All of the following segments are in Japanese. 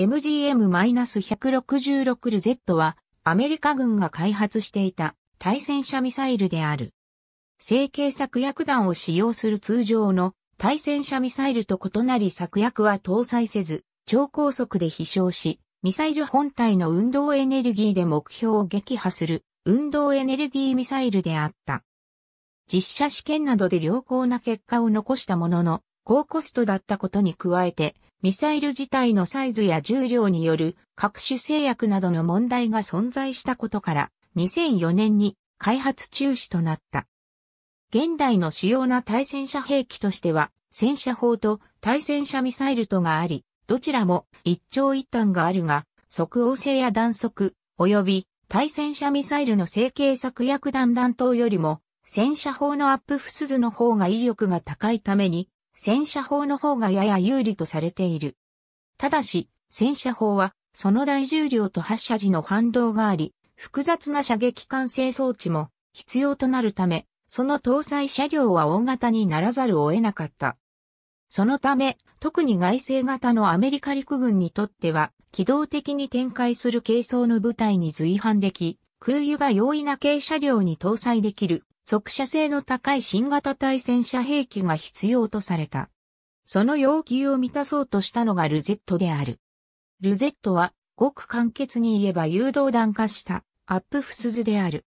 MGM-166 ル Z はアメリカ軍が開発していた対戦車ミサイルである。成形作薬弾を使用する通常の対戦車ミサイルと異なり作薬は搭載せず、超高速で飛翔し、ミサイル本体の運動エネルギーで目標を撃破する運動エネルギーミサイルであった。実写試験などで良好な結果を残したものの、高コストだったことに加えて、ミサイル自体のサイズや重量による各種制約などの問題が存在したことから、2004年に開発中止となった。現代の主要な対戦車兵器としては、戦車砲と対戦車ミサイルとがあり、どちらも一長一短があるが、即応性や弾速、及び対戦車ミサイルの成形策薬弾弾頭よりも、戦車砲のアップフスズの方が威力が高いために、戦車砲の方がやや有利とされている。ただし、戦車砲は、その大重量と発射時の反動があり、複雑な射撃管制装置も必要となるため、その搭載車両は大型にならざるを得なかった。そのため、特に外星型のアメリカ陸軍にとっては、機動的に展開する軽装の部隊に随伴でき、空輸が容易な軽車両に搭載できる速射性の高い新型対戦車兵器が必要とされた。その要求を満たそうとしたのがルゼットである。ルゼットは、ごく簡潔に言えば誘導弾化したアップフスズである。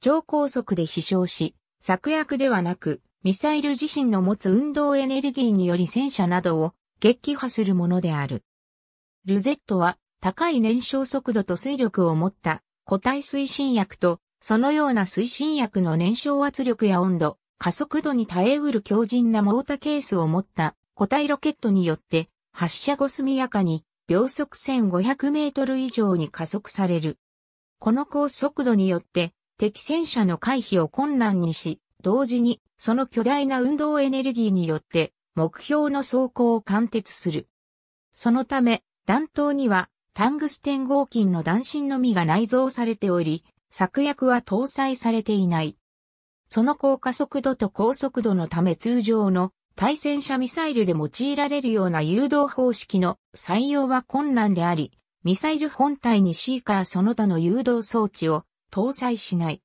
超高速で飛翔し、策略ではなく、ミサイル自身の持つ運動エネルギーにより戦車などを撃破するものである。ルゼットは高い燃焼速度と水力を持った固体推進薬とそのような推進薬の燃焼圧力や温度、加速度に耐えうる強靭なモータケースを持った固体ロケットによって発射後速やかに秒速1500メートル以上に加速される。この高速度によって敵戦車の回避を困難にし、同時にその巨大な運動エネルギーによって目標の走行を貫徹する。そのため、弾頭にはタングステン合金の弾芯のみが内蔵されており、策薬は搭載されていない。その高加速度と高速度のため通常の対戦車ミサイルで用いられるような誘導方式の採用は困難であり、ミサイル本体にシーカーその他の誘導装置を搭載しない。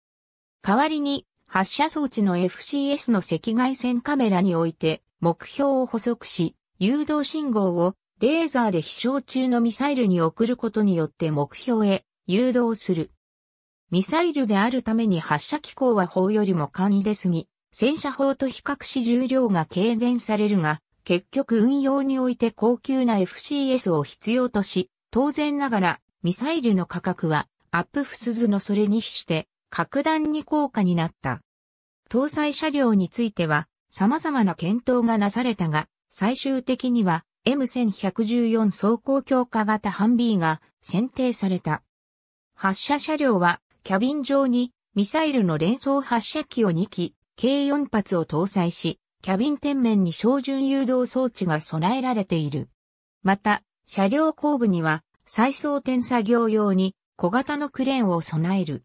代わりに発射装置の FCS の赤外線カメラにおいて目標を捕捉し、誘導信号をレーザーで飛翔中のミサイルに送ることによって目標へ誘導する。ミサイルであるために発射機構は砲よりも簡易で済み、戦車砲と比較し重量が軽減されるが、結局運用において高級な FCS を必要とし、当然ながらミサイルの価格はアップフスズのそれに比して、格段に高価になった。搭載車両については、様々な検討がなされたが、最終的には M1114 走行強化型ハンビーが選定された。発射車両はキャビン上にミサイルの連装発射機を2機、計4発を搭載し、キャビン天面に照準誘導装置が備えられている。また、車両後部には再装填作業用に小型のクレーンを備える。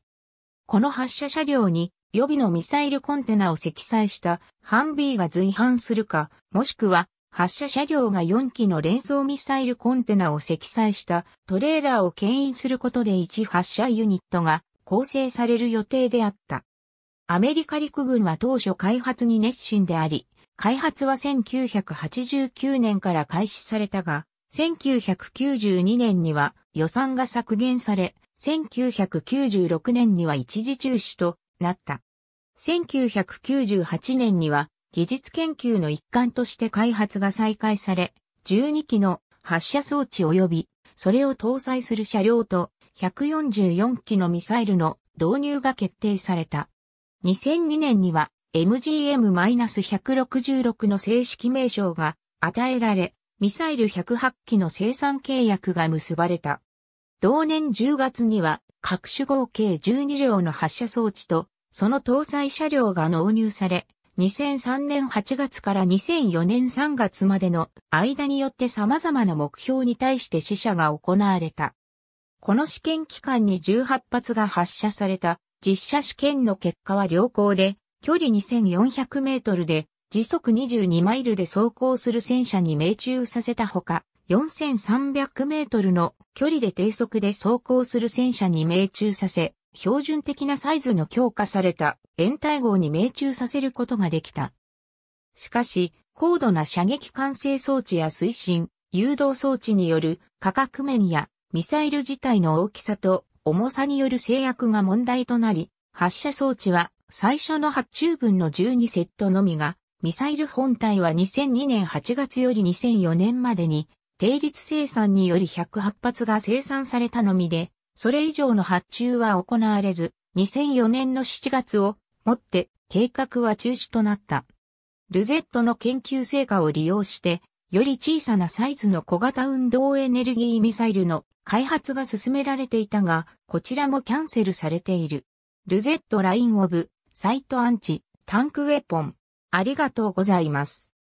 この発射車両に予備のミサイルコンテナを積載したハンビーが随伴するか、もしくは発射車両が4機の連装ミサイルコンテナを積載したトレーラーを牽引することで1発射ユニットが構成される予定であった。アメリカ陸軍は当初開発に熱心であり、開発は1989年から開始されたが、1992年には予算が削減され、1996年には一時中止となった。1998年には技術研究の一環として開発が再開され、12機の発射装置及びそれを搭載する車両と144機のミサイルの導入が決定された。2002年には MGM-166 の正式名称が与えられ、ミサイル108機の生産契約が結ばれた。同年10月には各種合計12両の発射装置とその搭載車両が納入され、2003年8月から2004年3月までの間によって様々な目標に対して死者が行われた。この試験期間に18発が発射された実射試験の結果は良好で、距離2400メートルで時速22マイルで走行する戦車に命中させたほか、4300メートルの距離で低速で走行する戦車に命中させ、標準的なサイズの強化された延滞号に命中させることができた。しかし、高度な射撃管制装置や推進、誘導装置による価格面やミサイル自体の大きさと重さによる制約が問題となり、発射装置は最初の発注分の12セットのみが、ミサイル本体は2002年8月より2004年までに、定率生産により108発が生産されたのみで、それ以上の発注は行われず、2004年の7月をもって計画は中止となった。ルゼットの研究成果を利用して、より小さなサイズの小型運動エネルギーミサイルの開発が進められていたが、こちらもキャンセルされている。ルゼットラインオブ、サイトアンチ、タンクウェポン。ありがとうございます。